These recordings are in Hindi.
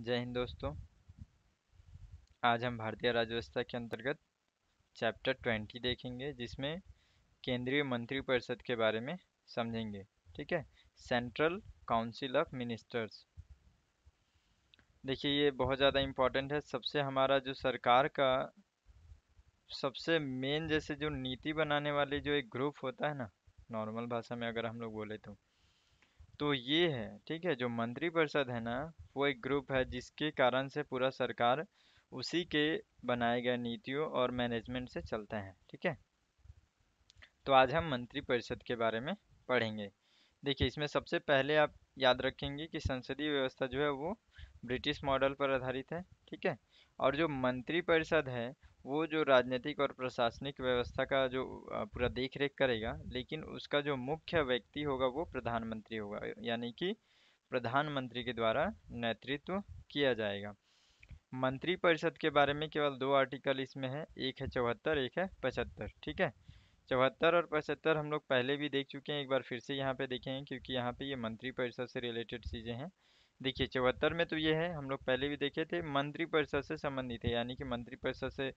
जय हिंद दोस्तों आज हम भारतीय राज्य व्यवस्था के अंतर्गत चैप्टर ट्वेंटी देखेंगे जिसमें केंद्रीय मंत्रिपरिषद के बारे में समझेंगे ठीक है सेंट्रल काउंसिल ऑफ मिनिस्टर्स देखिए ये बहुत ज़्यादा इम्पॉर्टेंट है सबसे हमारा जो सरकार का सबसे मेन जैसे जो नीति बनाने वाले जो एक ग्रुप होता है ना नॉर्मल भाषा में अगर हम लोग बोले तो तो ये है ठीक है जो मंत्री परिषद है ना वो एक ग्रुप है जिसके कारण से पूरा सरकार उसी के बनाए गए नीतियों और मैनेजमेंट से चलते हैं ठीक है तो आज हम मंत्री परिषद के बारे में पढ़ेंगे देखिए इसमें सबसे पहले आप याद रखेंगे कि संसदीय व्यवस्था जो है वो ब्रिटिश मॉडल पर आधारित है ठीक है और जो मंत्रिपरिषद है वो जो राजनीतिक और प्रशासनिक व्यवस्था का जो पूरा देख रेख करेगा लेकिन उसका जो मुख्य व्यक्ति होगा वो प्रधानमंत्री होगा यानी कि प्रधानमंत्री के द्वारा नेतृत्व किया जाएगा मंत्रिपरिषद के बारे में केवल दो आर्टिकल इसमें है एक है चौहत्तर एक है पचहत्तर ठीक है चौहत्तर और पचहत्तर हम लोग पहले भी देख चुके हैं एक बार फिर से यहाँ पे देखेंगे क्योंकि यहाँ पे ये मंत्रिपरिषद से रिलेटेड चीज़ें हैं देखिए चौहत्तर में तो ये है हम लोग पहले भी देखे थे मंत्रिपरिषद से संबंधित है यानी कि मंत्रिपरिषद से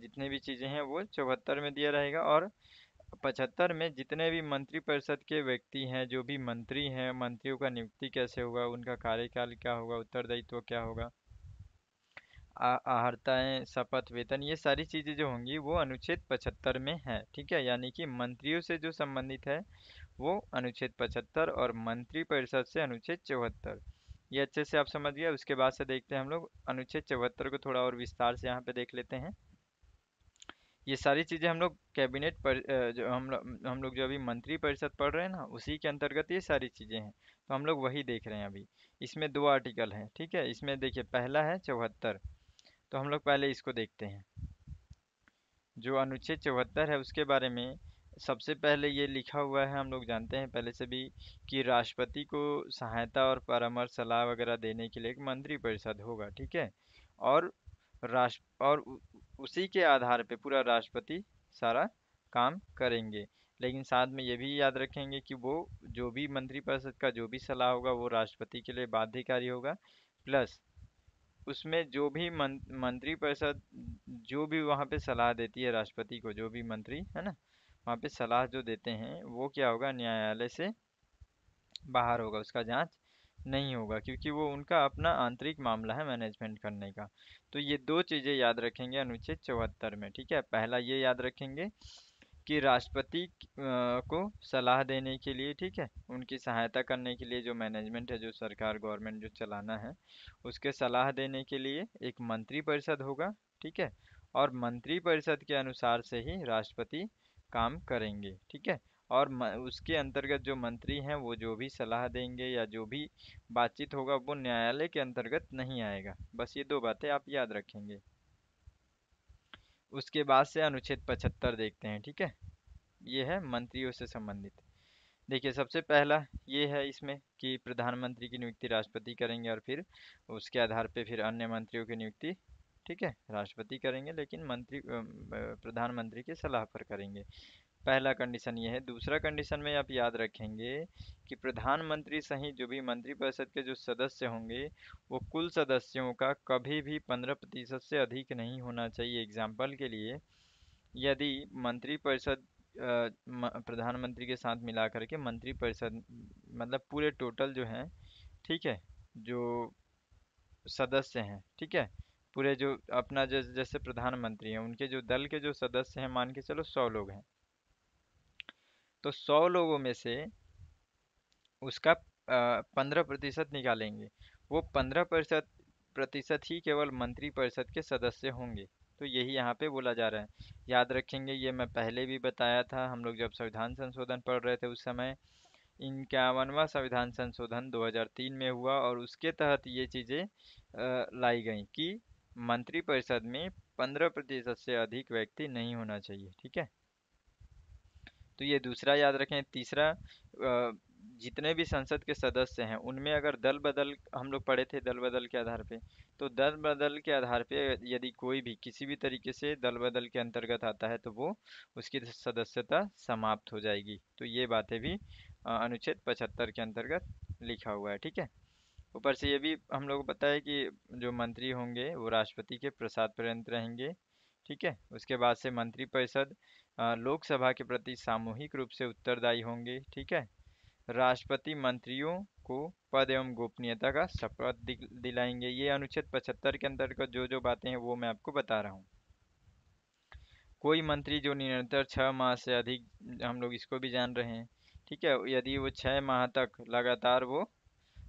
जितने भी चीज़ें हैं वो चौहत्तर में दिया रहेगा और पचहत्तर में जितने भी मंत्रिपरिषद के व्यक्ति हैं जो भी मंत्री हैं मंत्रियों का नियुक्ति कैसे होगा उनका कार्यकाल क्या होगा उत्तरदायित्व क्या होगा आहर्ताएँ शपथ वेतन ये सारी चीज़ें जो होंगी वो अनुच्छेद पचहत्तर में है ठीक है यानी कि मंत्रियों से जो संबंधित है वो अनुच्छेद पचहत्तर और मंत्रिपरिषद से अनुच्छेद चौहत्तर ये अच्छे से आप समझ गए उसके बाद से देखते हैं हम लोग अनुच्छेद चौहत्तर को थोड़ा और विस्तार से यहाँ पे देख लेते हैं ये सारी चीज़ें हम लोग कैबिनेट पर जो हम लोग हम लोग जो अभी मंत्री परिषद पढ़ रहे हैं ना उसी के अंतर्गत ये सारी चीज़ें हैं तो हम लोग वही देख रहे हैं अभी इसमें दो आर्टिकल हैं ठीक है इसमें देखिए पहला है चौहत्तर तो हम लोग पहले इसको देखते हैं जो अनुच्छेद चौहत्तर है उसके बारे में सबसे पहले ये लिखा हुआ है हम लोग जानते हैं पहले से भी कि राष्ट्रपति को सहायता और परामर्श सलाह वगैरह देने के लिए एक मंत्रिपरिषद होगा ठीक है और राष्ट्र और उसी के आधार पे पूरा राष्ट्रपति सारा काम करेंगे लेकिन साथ में ये भी याद रखेंगे कि वो जो भी मंत्रिपरिषद का जो भी सलाह होगा वो राष्ट्रपति के लिए बाध्यकारी होगा प्लस उसमें जो भी मंत्रिपरिषद जो भी वहाँ पे सलाह देती है राष्ट्रपति को जो भी मंत्री है ना वहाँ पे सलाह जो देते हैं वो क्या होगा न्यायालय से बाहर होगा उसका जाँच नहीं होगा क्योंकि वो उनका अपना आंतरिक मामला है मैनेजमेंट करने का तो ये दो चीज़ें याद रखेंगे अनुच्छेद चौहत्तर में ठीक है पहला ये याद रखेंगे कि राष्ट्रपति को सलाह देने के लिए ठीक है उनकी सहायता करने के लिए जो मैनेजमेंट है जो सरकार गवर्नमेंट जो चलाना है उसके सलाह देने के लिए एक मंत्रिपरिषद होगा ठीक है और मंत्रिपरिषद के अनुसार से ही राष्ट्रपति काम करेंगे ठीक है और उसके अंतर्गत जो मंत्री हैं वो जो भी सलाह देंगे या जो भी बातचीत होगा वो न्यायालय के अंतर्गत नहीं आएगा बस ये दो बातें आप याद रखेंगे उसके बाद से अनुच्छेद पचहत्तर देखते हैं ठीक है ये है मंत्रियों से संबंधित देखिए सबसे पहला ये है इसमें कि प्रधानमंत्री की नियुक्ति राष्ट्रपति करेंगे और फिर उसके आधार पर फिर अन्य मंत्रियों की नियुक्ति ठीक है राष्ट्रपति करेंगे लेकिन मंत्री प्रधानमंत्री की सलाह पर करेंगे पहला कंडीशन ये है दूसरा कंडीशन में आप याद रखेंगे कि प्रधानमंत्री सहित जो भी मंत्रिपरिषद के जो सदस्य होंगे वो कुल सदस्यों का कभी भी पंद्रह प्रतिशत से अधिक नहीं होना चाहिए एग्जाम्पल के लिए यदि मंत्रिपरिषद प्रधानमंत्री के साथ मिला करके मंत्रिपरिषद मतलब पूरे टोटल जो हैं ठीक है जो सदस्य हैं ठीक है पूरे जो अपना जो जैसे प्रधानमंत्री हैं उनके जो दल के जो सदस्य हैं मान के चलो सौ लोग हैं तो सौ लोगों में से उसका पंद्रह प्रतिशत निकालेंगे वो पंद्रह प्रतिशत प्रतिशत ही केवल मंत्री परिषद के सदस्य होंगे तो यही यहाँ पे बोला जा रहा है याद रखेंगे ये मैं पहले भी बताया था हम लोग जब संविधान संशोधन पढ़ रहे थे उस समय इक्यावनवा संविधान संशोधन 2003 में हुआ और उसके तहत ये चीज़ें लाई गई कि मंत्रिपरिषद में पंद्रह प्रतिशत से अधिक व्यक्ति नहीं होना चाहिए ठीक है तो ये दूसरा याद रखें तीसरा जितने भी संसद के सदस्य हैं उनमें अगर दल बदल हम लोग पढ़े थे दल बदल के आधार पे तो दल बदल के आधार पे यदि कोई भी किसी भी तरीके से दल बदल के अंतर्गत आता है तो वो उसकी सदस्यता समाप्त हो जाएगी तो ये बातें भी अनुच्छेद पचहत्तर के अंतर्गत लिखा हुआ है ठीक है ऊपर से ये भी हम लोग को पता है कि जो मंत्री होंगे वो राष्ट्रपति के प्रसाद पर्यंत रहेंगे ठीक है उसके बाद से मंत्रिपरिषद लोकसभा के प्रति सामूहिक रूप से उत्तरदायी होंगे ठीक है राष्ट्रपति मंत्रियों को पद एवं गोपनीयता का शपथ दिलाएंगे ये अनुच्छेद 75 के अंतर्गत जो जो बातें हैं वो मैं आपको बता रहा हूँ कोई मंत्री जो निरंतर छः माह से अधिक हम लोग इसको भी जान रहे हैं ठीक है यदि वो छः माह तक लगातार वो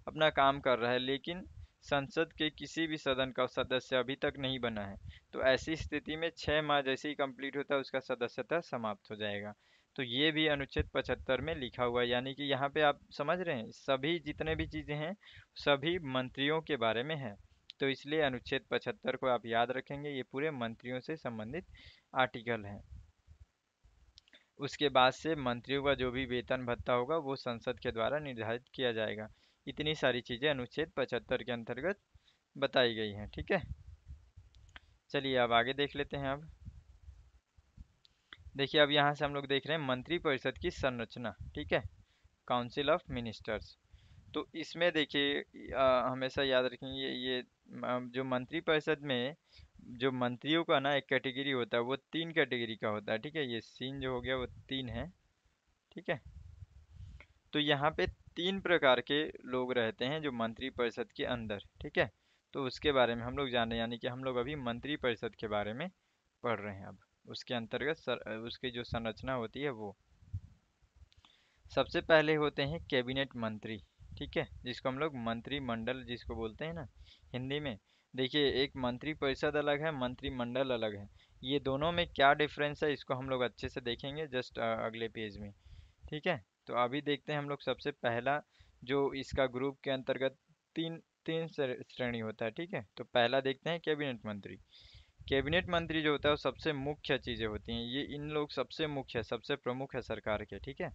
अपना काम कर रहा है लेकिन संसद के किसी भी सदन का सदस्य अभी तक नहीं बना है तो ऐसी स्थिति में छः माह जैसे ही कंप्लीट होता है उसका सदस्यता समाप्त हो जाएगा तो ये भी अनुच्छेद पचहत्तर में लिखा हुआ है यानी कि यहाँ पे आप समझ रहे हैं सभी जितने भी चीज़ें हैं सभी मंत्रियों के बारे में है तो इसलिए अनुच्छेद पचहत्तर को आप याद रखेंगे ये पूरे मंत्रियों से संबंधित आर्टिकल हैं उसके बाद से मंत्रियों का जो भी वेतन भत्ता होगा वो संसद के द्वारा निर्धारित किया जाएगा इतनी सारी चीज़ें अनुच्छेद पचहत्तर के अंतर्गत बताई गई हैं ठीक है चलिए अब आगे देख लेते हैं अब देखिए अब यहाँ से हम लोग देख रहे हैं मंत्री परिषद की संरचना ठीक है काउंसिल ऑफ मिनिस्टर्स तो इसमें देखिए हमेशा याद रखेंगे ये, ये जो मंत्री परिषद में जो मंत्रियों का ना एक कैटेगरी होता है वो तीन कैटेगरी का होता है ठीक है ये सीन जो हो गया वो तीन है ठीक है तो यहाँ पे तीन प्रकार के लोग रहते हैं जो मंत्रिपरिषद के अंदर ठीक है तो उसके बारे में हम लोग जान रहे हैं यानी कि हम लोग अभी मंत्रिपरिषद के बारे में पढ़ रहे हैं अब उसके अंतर्गत सर, उसकी जो संरचना होती है वो सबसे पहले होते हैं कैबिनेट मंत्री ठीक है जिसको हम लोग मंत्रिमंडल जिसको बोलते हैं ना हिंदी में देखिए एक मंत्रिपरिषद अलग है मंत्रिमंडल अलग है ये दोनों में क्या डिफरेंस है इसको हम लोग अच्छे से देखेंगे जस्ट अगले पेज में ठीक है तो अभी देखते हैं हम लोग सबसे पहला जो इसका ग्रुप के अंतर्गत तीन तीन श्रेणी होता है ठीक है तो पहला देखते हैं कैबिनेट मंत्री कैबिनेट मंत्री जो होता है वो सबसे मुख्य चीज़ें होती हैं ये इन लोग सबसे मुख्य सबसे प्रमुख है सरकार के ठीक है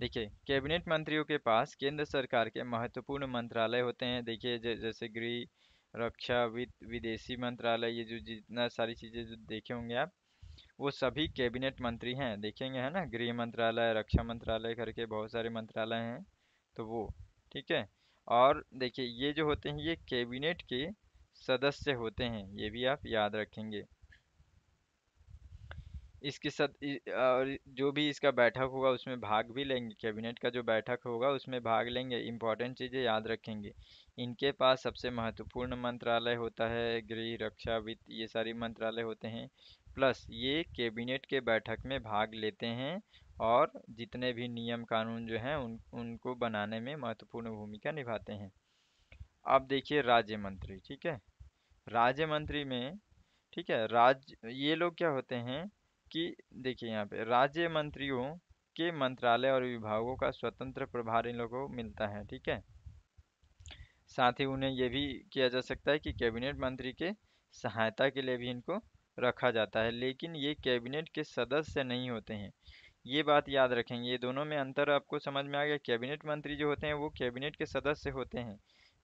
देखिए कैबिनेट मंत्रियों के पास केंद्र सरकार के महत्वपूर्ण मंत्रालय होते हैं देखिए जैसे गृह रक्षा वित्त विदेशी मंत्रालय ये जो जितना सारी चीज़ें जो देखे होंगे आप वो सभी कैबिनेट मंत्री हैं देखेंगे है ना गृह मंत्रालय रक्षा मंत्रालय करके बहुत सारे मंत्रालय हैं तो वो ठीक है और देखिए ये जो होते हैं ये कैबिनेट के सदस्य होते हैं ये भी आप याद रखेंगे इसके सद और जो भी इसका बैठक होगा उसमें भाग भी लेंगे कैबिनेट का जो बैठक होगा उसमें भाग लेंगे इम्पॉर्टेंट चीज़ें याद रखेंगे इनके पास सबसे महत्वपूर्ण मंत्रालय होता है गृह रक्षा वित्त ये सारी मंत्रालय होते हैं प्लस ये कैबिनेट के बैठक में भाग लेते हैं और जितने भी नियम कानून जो हैं उन उनको बनाने में महत्वपूर्ण भूमिका निभाते हैं अब देखिए राज्य मंत्री ठीक है राज्य मंत्री में ठीक है राज्य ये लोग क्या होते हैं कि देखिए यहाँ पे राज्य मंत्रियों के मंत्रालय और विभागों का स्वतंत्र प्रभार इन लोगों को मिलता है ठीक है साथ ही उन्हें यह भी किया जा सकता है कि कैबिनेट मंत्री के सहायता के लिए भी इनको रखा जाता है लेकिन ये कैबिनेट के सदस्य नहीं होते हैं ये बात याद रखेंगे ये दोनों में अंतर आपको समझ में आ गया कैबिनेट मंत्री जो होते हैं वो कैबिनेट के सदस्य होते हैं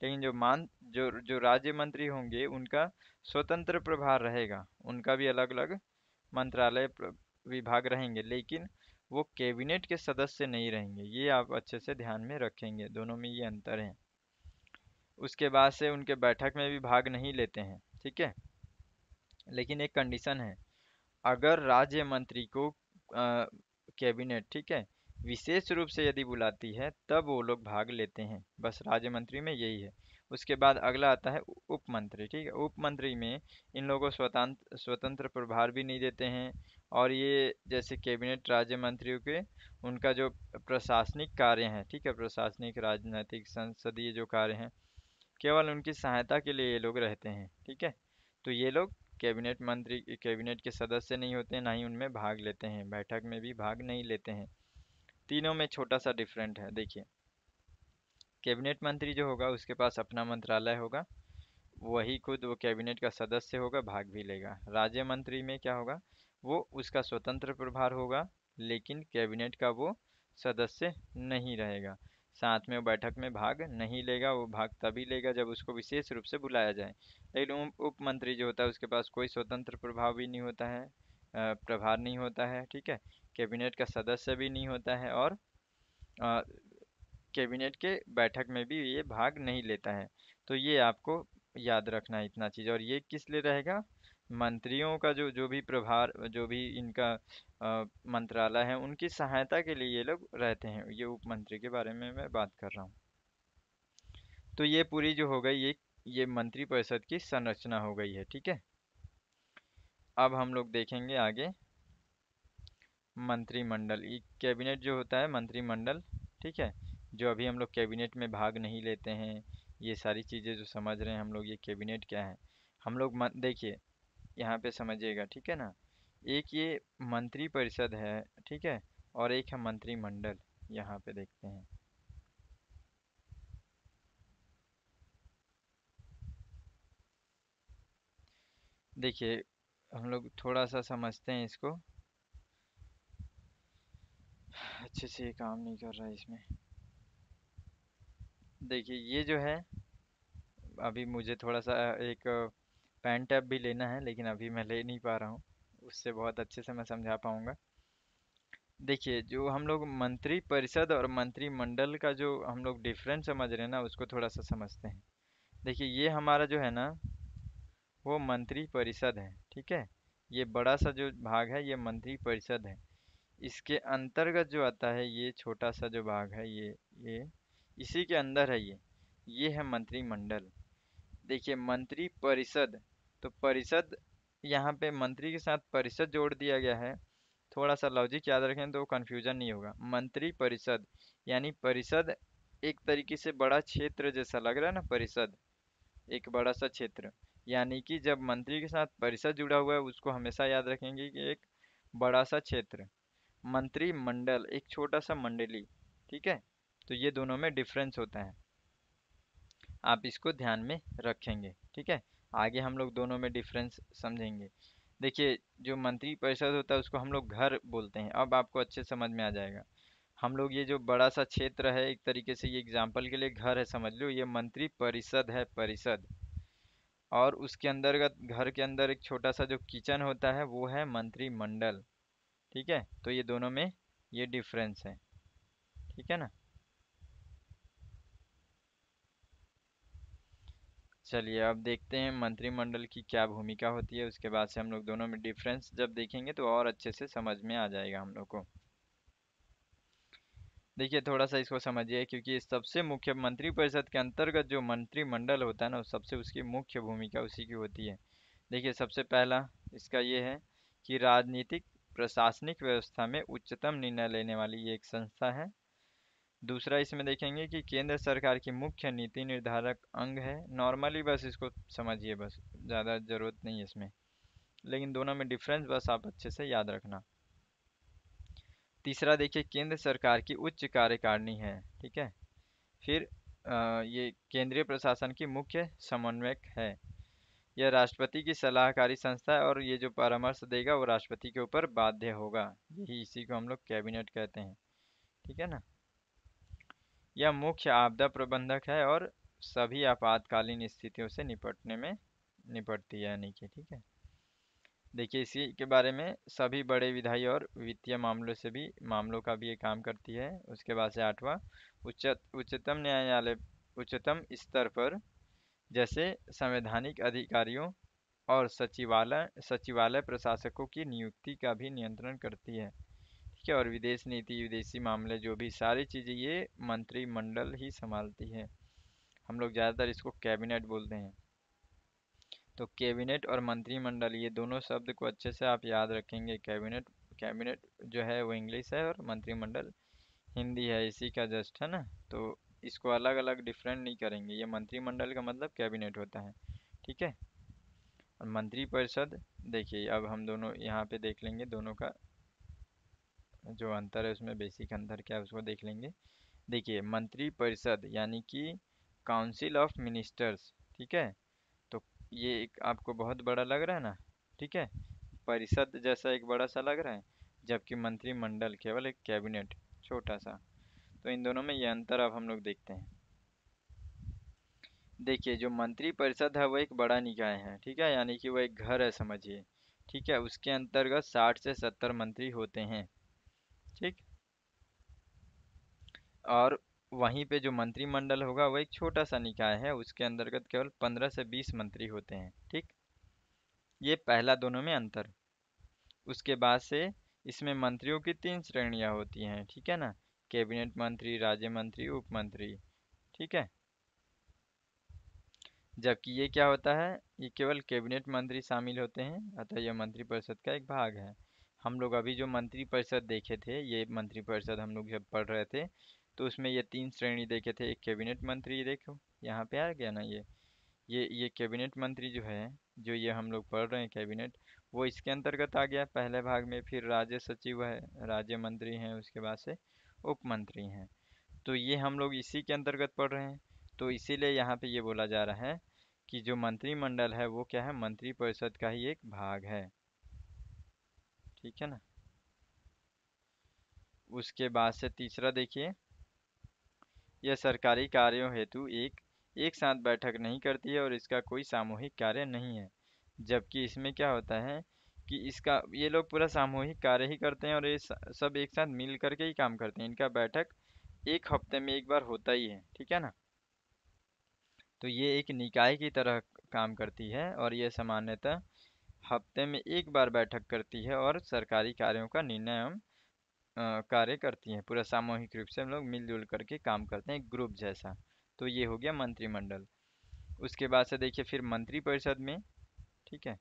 लेकिन जो मान जो जो राज्य मंत्री होंगे उनका स्वतंत्र प्रभार रहेगा उनका भी अलग अलग मंत्रालय विभाग रहेंगे लेकिन वो कैबिनेट के सदस्य नहीं रहेंगे ये आप अच्छे से ध्यान में रखेंगे दोनों में ये अंतर है उसके बाद से उनके बैठक में भी भाग नहीं लेते हैं ठीक है लेकिन एक कंडीशन है अगर राज्य मंत्री को कैबिनेट ठीक है विशेष रूप से यदि बुलाती है तब वो लोग भाग लेते हैं बस राज्य मंत्री में यही है उसके बाद अगला आता है उप मंत्री ठीक है उप मंत्री में इन लोगों को स्वतंत्र स्वतंत्र प्रभार भी नहीं देते हैं और ये जैसे कैबिनेट राज्य मंत्रियों के उनका जो प्रशासनिक कार्य हैं ठीक है प्रशासनिक राजनीतिक संसदीय जो कार्य हैं केवल उनकी सहायता के लिए ये लोग रहते हैं ठीक है तो ये लोग कैबिनेट मंत्री कैबिनेट के सदस्य नहीं होते ना ही उनमें भाग लेते हैं बैठक में भी भाग नहीं लेते हैं तीनों में छोटा सा डिफरेंट है देखिए कैबिनेट मंत्री जो होगा उसके पास अपना मंत्रालय होगा वही खुद वो कैबिनेट का सदस्य होगा भाग भी लेगा राज्य मंत्री में क्या होगा वो उसका स्वतंत्र प्रभार होगा लेकिन कैबिनेट का वो सदस्य नहीं रहेगा साथ में बैठक में भाग नहीं लेगा वो भाग तभी लेगा जब उसको विशेष रूप से बुलाया जाए लेकिन उप मंत्री जो होता है उसके पास कोई स्वतंत्र प्रभाव भी नहीं होता है प्रभार नहीं होता है ठीक है कैबिनेट का सदस्य भी नहीं होता है और कैबिनेट के बैठक में भी ये भाग नहीं लेता है तो ये आपको याद रखना है इतना चीज़ और ये किस लिए रहेगा मंत्रियों का जो जो भी प्रभार जो भी इनका मंत्रालय है उनकी सहायता के लिए ये लोग रहते हैं ये उप मंत्री के बारे में मैं बात कर रहा हूँ तो ये पूरी जो हो गई ये ये मंत्री परिषद की संरचना हो गई है ठीक है अब हम लोग देखेंगे आगे मंत्रिमंडल कैबिनेट जो होता है मंत्रिमंडल ठीक है जो अभी हम लोग कैबिनेट में भाग नहीं लेते हैं ये सारी चीज़ें जो समझ रहे हैं हम लोग ये कैबिनेट क्या है हम लोग देखिए यहाँ पे समझिएगा ठीक है ना एक ये मंत्री परिषद है ठीक है और एक है मंत्रिमंडल यहाँ पे देखते हैं देखिए हम लोग थोड़ा सा समझते हैं इसको अच्छे से ये काम नहीं कर रहा है इसमें देखिए ये जो है अभी मुझे थोड़ा सा एक पैन टैप भी लेना है लेकिन अभी मैं ले नहीं पा रहा हूँ उससे बहुत अच्छे से मैं समझा पाऊँगा देखिए जो हम लोग मंत्री परिषद और मंत्रिमंडल का जो हम लोग डिफरेंस समझ रहे हैं ना उसको थोड़ा सा समझते हैं देखिए ये हमारा जो है ना वो मंत्री परिषद है ठीक है ये बड़ा सा जो भाग है ये मंत्री परिषद है इसके अंतर्गत जो आता है ये छोटा सा जो भाग है ये ये इसी के अंदर है ये ये है मंत्रिमंडल देखिए मंत्री परिषद तो परिषद यहाँ पे मंत्री के साथ परिषद जोड़ दिया गया है थोड़ा सा लॉजिक याद रखें तो कन्फ्यूजन नहीं होगा मंत्री परिषद यानी परिषद एक तरीके से बड़ा क्षेत्र जैसा लग रहा है ना परिषद एक बड़ा सा क्षेत्र यानी कि जब मंत्री के साथ परिषद जुड़ा हुआ है उसको हमेशा याद रखेंगे कि एक बड़ा सा क्षेत्र मंत्रिमंडल एक छोटा सा मंडली ठीक है तो ये दोनों में डिफरेंस होता है आप इसको ध्यान में रखेंगे ठीक है आगे हम लोग दोनों में डिफरेंस समझेंगे देखिए जो मंत्री परिषद होता है उसको हम लोग घर बोलते हैं अब आपको अच्छे समझ में आ जाएगा हम लोग ये जो बड़ा सा क्षेत्र है एक तरीके से ये एग्जाम्पल के लिए घर है समझ लो ये मंत्री परिषद है परिषद और उसके अंतर्गत घर के अंदर एक छोटा सा जो किचन होता है वो है मंत्रिमंडल ठीक है तो ये दोनों में ये डिफरेंस है ठीक है ना चलिए अब देखते हैं मंत्रिमंडल की क्या भूमिका होती है उसके बाद से हम लोग दोनों में डिफरेंस जब देखेंगे तो और अच्छे से समझ में आ जाएगा हम लोग को देखिए थोड़ा सा इसको समझिए क्योंकि सबसे मुख्य मंत्रिपरिषद परिषद के अंतर्गत जो मंत्रिमंडल होता है ना सबसे उसकी मुख्य भूमिका उसी की होती है देखिए सबसे पहला इसका ये है कि राजनीतिक प्रशासनिक व्यवस्था में उच्चतम निर्णय लेने वाली ये एक संस्था है दूसरा इसमें देखेंगे कि केंद्र सरकार की मुख्य नीति निर्धारक अंग है नॉर्मली बस इसको समझिए बस ज़्यादा ज़रूरत नहीं है इसमें लेकिन दोनों में डिफरेंस बस आप अच्छे से याद रखना तीसरा देखिए केंद्र सरकार की उच्च कार्यकारिणी है ठीक है फिर आ, ये केंद्रीय प्रशासन की मुख्य समन्वयक है यह राष्ट्रपति की सलाहकारी संस्था है और ये जो परामर्श देगा वो राष्ट्रपति के ऊपर बाध्य होगा यही इसी को हम लोग कैबिनेट कहते हैं ठीक है ना यह मुख्य आपदा प्रबंधक है और सभी आपातकालीन स्थितियों से निपटने में निपटती है यानी कि ठीक है देखिए इसी के बारे में सभी बड़े विधायी और वित्तीय मामलों से भी मामलों का भी ये काम करती है उसके बाद से आठवां उच्च उच्चतम न्यायालय उच्चतम स्तर पर जैसे संवैधानिक अधिकारियों और सचिवालय सचिवालय प्रशासकों की नियुक्ति का भी नियंत्रण करती है क्या और विदेश नीति विदेशी मामले जो भी सारी चीज़ें ये मंत्रिमंडल ही संभालती है हम लोग ज़्यादातर इसको कैबिनेट बोलते हैं तो कैबिनेट और मंत्रिमंडल ये दोनों शब्द को अच्छे से आप याद रखेंगे कैबिनेट कैबिनेट जो है वो इंग्लिश है और मंत्रिमंडल हिंदी है इसी का जस्ट है ना तो इसको अलग अलग डिफरेंट नहीं करेंगे ये मंत्रिमंडल का मतलब कैबिनेट होता है ठीक है और मंत्रिपरिषद देखिए अब हम दोनों यहाँ पे देख लेंगे दोनों का जो अंतर है उसमें बेसिक अंतर क्या है उसको देख लेंगे देखिए मंत्रिपरिषद यानी कि काउंसिल ऑफ मिनिस्टर्स ठीक है तो ये एक आपको बहुत बड़ा लग रहा है ना ठीक है परिषद जैसा एक बड़ा सा लग रहा है जबकि मंत्रिमंडल केवल एक कैबिनेट छोटा सा तो इन दोनों में ये अंतर अब हम लोग देखते हैं देखिए जो मंत्रिपरिषद है वो एक बड़ा निकाय है ठीक है यानी कि वो एक घर है समझिए ठीक है उसके अंतर्गत साठ से सत्तर मंत्री होते हैं और वहीं पे जो मंत्रिमंडल होगा वो एक छोटा सा निकाय है उसके अंतर्गत केवल पंद्रह से बीस मंत्री होते हैं ठीक ये पहला दोनों में अंतर उसके बाद से इसमें मंत्रियों की तीन श्रेणियां होती हैं ठीक है ना कैबिनेट मंत्री राज्य मंत्री उप मंत्री ठीक है जबकि ये क्या होता है ये केवल कैबिनेट मंत्री शामिल होते हैं अतः यह मंत्रिपरिषद का एक भाग है हम लोग अभी जो मंत्रिपरिषद देखे थे ये मंत्रिपरिषद हम लोग जब पढ़ रहे थे तो उसमें ये तीन श्रेणी देखे थे एक कैबिनेट मंत्री देखो यहाँ पे आ गया ना ये ये ये कैबिनेट मंत्री जो है जो ये हम लोग पढ़ रहे हैं कैबिनेट वो इसके अंतर्गत आ गया पहले भाग में फिर राज्य सचिव है राज्य मंत्री हैं उसके बाद से उप मंत्री हैं तो ये हम लोग इसी के अंतर्गत पढ़ रहे हैं तो इसीलिए यहाँ पे ये बोला जा रहा है कि जो मंत्रिमंडल है वो क्या है मंत्री परिषद का ही एक भाग है ठीक है ना उसके बाद से तीसरा देखिए यह सरकारी कार्यों हेतु एक एक साथ बैठक नहीं करती है और इसका कोई सामूहिक कार्य नहीं है जबकि इसमें क्या होता है कि इसका ये लोग पूरा सामूहिक कार्य ही करते हैं और ये सब एक साथ मिल करके ही काम करते हैं इनका बैठक एक हफ्ते में एक बार होता ही है ठीक है ना तो ये एक निकाय की तरह काम करती है और ये सामान्यतः हफ्ते में एक बार बैठक करती है और सरकारी कार्यों का निर्णय एवं कार्य करती हैं पूरा सामूहिक रूप से हम लोग मिलजुल करके काम करते हैं ग्रुप जैसा तो ये हो गया मंत्रिमंडल उसके बाद से देखिए फिर मंत्रिपरिषद में ठीक है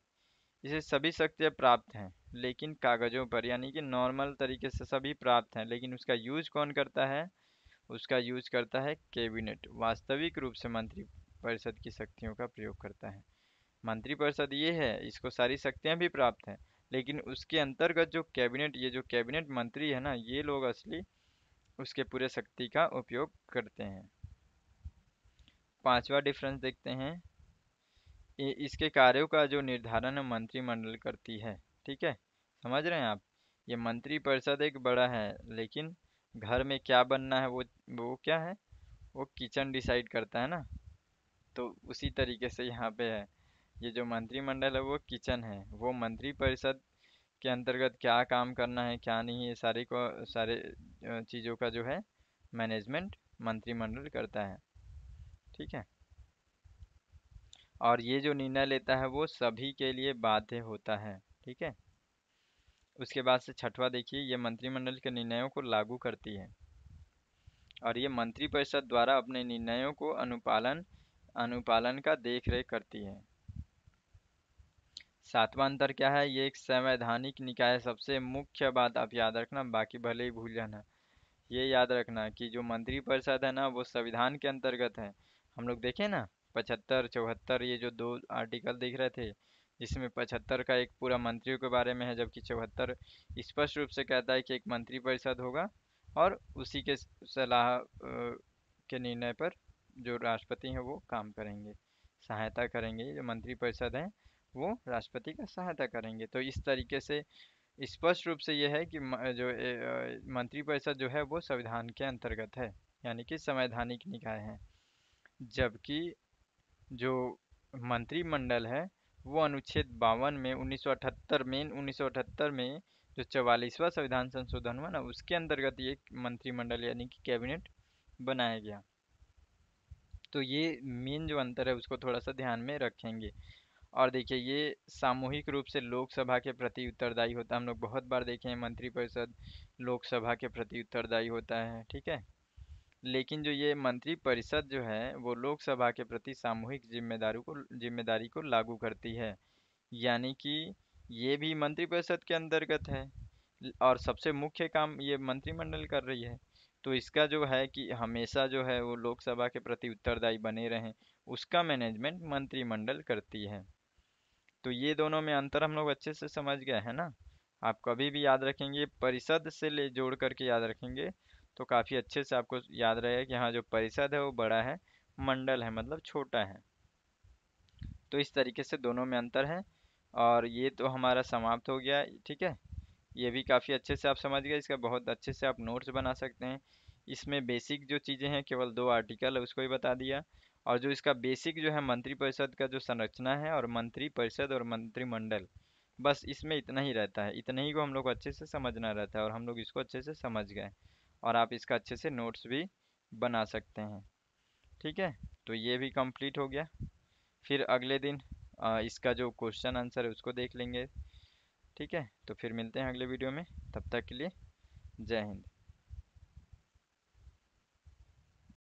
इसे सभी शक्तियाँ प्राप्त हैं लेकिन कागज़ों पर यानी कि नॉर्मल तरीके से सभी प्राप्त हैं लेकिन उसका यूज कौन करता है उसका यूज करता है कैबिनेट वास्तविक रूप से मंत्रिपरिषद की शक्तियों का प्रयोग करता है मंत्रिपरिषद ये है इसको सारी शक्तियाँ भी प्राप्त हैं लेकिन उसके अंतर्गत जो कैबिनेट ये जो कैबिनेट मंत्री है ना ये लोग असली उसके पूरे शक्ति का उपयोग करते हैं पांचवा डिफरेंस देखते हैं इसके कार्यों का जो निर्धारण मंत्रिमंडल करती है ठीक है समझ रहे हैं आप ये मंत्री परिषद एक बड़ा है लेकिन घर में क्या बनना है वो वो क्या है वो किचन डिसाइड करता है ना तो उसी तरीके से यहाँ पे है ये जो मंत्रिमंडल है वो किचन है वो मंत्री परिषद के अंतर्गत क्या काम करना है क्या नहीं है सारी को सारे चीज़ों का जो है मैनेजमेंट मंत्रिमंडल करता है ठीक है और ये जो निर्णय लेता है वो सभी के लिए बाध्य होता है ठीक है उसके बाद से छठवा देखिए ये मंत्रिमंडल के निर्णयों को लागू करती है और ये मंत्रिपरिषद द्वारा अपने निर्णयों को अनुपालन अनुपालन का देख रेख करती है सातवां अंतर क्या है ये एक संवैधानिक निकाय सबसे मुख्य बात आप याद रखना बाकी भले ही भूल जाना ये याद रखना कि जो मंत्रिपरिषद है ना वो संविधान के अंतर्गत है हम लोग देखें ना पचहत्तर चौहत्तर ये जो दो आर्टिकल देख रहे थे इसमें पचहत्तर का एक पूरा मंत्रियों के बारे में है जबकि चौहत्तर स्पष्ट रूप से कहता है कि एक मंत्रिपरिषद होगा और उसी के सलाह के निर्णय पर जो राष्ट्रपति हैं वो काम करेंगे सहायता करेंगे जो मंत्रिपरिषद हैं वो राष्ट्रपति का सहायता करेंगे तो इस तरीके से स्पष्ट रूप से यह है कि जो मंत्रिपरिषद जो है वो संविधान के अंतर्गत है यानी कि संवैधानिक निकाय है जबकि जो मंत्रिमंडल है वो अनुच्छेद बावन में 1978 में 1978 में जो चवालीसवा संविधान संशोधन हुआ ना उसके अंतर्गत ये मंत्रिमंडल यानी कि कैबिनेट बनाया गया तो ये मेन जो अंतर है उसको थोड़ा सा ध्यान में रखेंगे और देखिए ये सामूहिक रूप से लोकसभा के प्रति उत्तरदायी होता है हम लोग बहुत बार देखे हैं मंत्रिपरिषद लोकसभा के प्रति उत्तरदायी होता है ठीक है लेकिन जो ये मंत्रिपरिषद जो है वो लोकसभा के प्रति सामूहिक जिम्मेदारी को जिम्मेदारी को लागू करती है यानी कि ये भी मंत्रिपरिषद के अंतर्गत है और सबसे मुख्य काम ये मंत्रिमंडल कर रही है तो इसका जो है कि हमेशा जो है वो लोकसभा के प्रति उत्तरदायी बने रहें उसका मैनेजमेंट मंत्रिमंडल करती है तो ये दोनों में अंतर हम लोग अच्छे से समझ गए हैं ना आप कभी भी याद रखेंगे परिषद से ले जोड़ करके याद रखेंगे तो काफ़ी अच्छे से आपको याद रहेगा कि हाँ जो परिषद है वो बड़ा है मंडल है मतलब छोटा है तो इस तरीके से दोनों में अंतर है और ये तो हमारा समाप्त हो गया ठीक है ये भी काफ़ी अच्छे से आप समझ गए इसका बहुत अच्छे से आप नोट्स बना सकते हैं इसमें बेसिक जो चीज़ें हैं केवल दो आर्टिकल है उसको ही बता दिया और जो इसका बेसिक जो है मंत्रिपरिषद का जो संरचना है और मंत्रिपरिषद और मंत्रिमंडल बस इसमें इतना ही रहता है इतना ही को हम लोग को अच्छे से समझना रहता है और हम लोग इसको अच्छे से समझ गए और आप इसका अच्छे से नोट्स भी बना सकते हैं ठीक है तो ये भी कंप्लीट हो गया फिर अगले दिन आ, इसका जो क्वेश्चन आंसर है उसको देख लेंगे ठीक है तो फिर मिलते हैं अगले वीडियो में तब तक के लिए जय हिंद